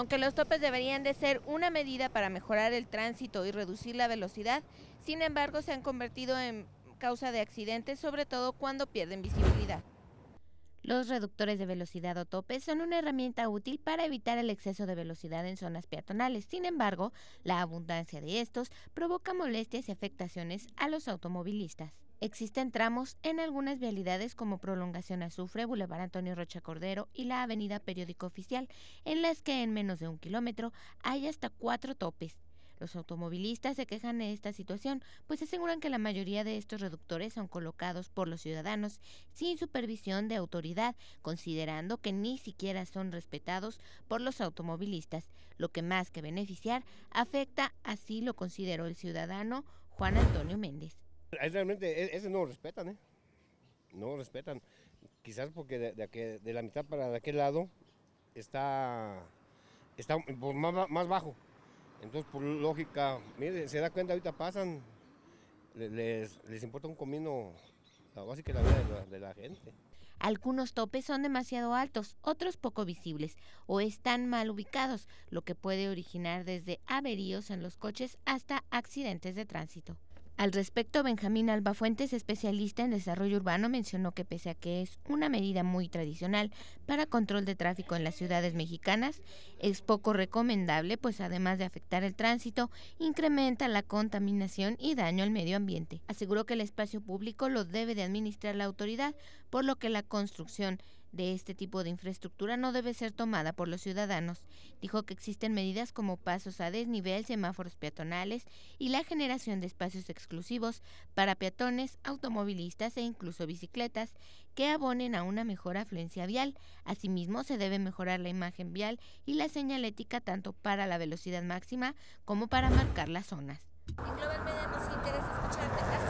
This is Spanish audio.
Aunque los topes deberían de ser una medida para mejorar el tránsito y reducir la velocidad, sin embargo se han convertido en causa de accidentes, sobre todo cuando pierden visibilidad. Los reductores de velocidad o topes son una herramienta útil para evitar el exceso de velocidad en zonas peatonales. Sin embargo, la abundancia de estos provoca molestias y afectaciones a los automovilistas. Existen tramos en algunas vialidades como Prolongación Azufre, Boulevard Antonio Rocha Cordero y la Avenida Periódico Oficial, en las que en menos de un kilómetro hay hasta cuatro topes. Los automovilistas se quejan de esta situación, pues aseguran que la mayoría de estos reductores son colocados por los ciudadanos sin supervisión de autoridad, considerando que ni siquiera son respetados por los automovilistas, lo que más que beneficiar afecta, así lo consideró el ciudadano Juan Antonio Méndez. Realmente, e-, ese no lo respetan, ¿eh? No lo respetan. Quizás porque de, la mitad para de aquel lado está, está pues, más bajo. Entonces, por lógica, miren, se da cuenta, ahorita pasan, les, les importa un comino, la que la vida de la gente. Algunos topes son demasiado altos, otros poco visibles o están mal ubicados, lo que puede originar desde averíos en los coches hasta accidentes de tránsito. Al respecto, Benjamín Alba Fuentes, especialista en desarrollo urbano, mencionó que pese a que es una medida muy tradicional para control de tráfico en las ciudades mexicanas, es poco recomendable, pues además de afectar el tránsito, incrementa la contaminación y daño al medio ambiente. Aseguró que el espacio público lo debe de administrar la autoridad, por lo que la construcción de este tipo de infraestructura no debe ser tomada por los ciudadanos. Dijo que existen medidas como pasos a desnivel, semáforos peatonales y la generación de espacios exclusivos para peatones, automovilistas e incluso bicicletas que abonen a una mejor afluencia vial. Asimismo, se debe mejorar la imagen vial y la señalética tanto para la velocidad máxima como para marcar las zonas. En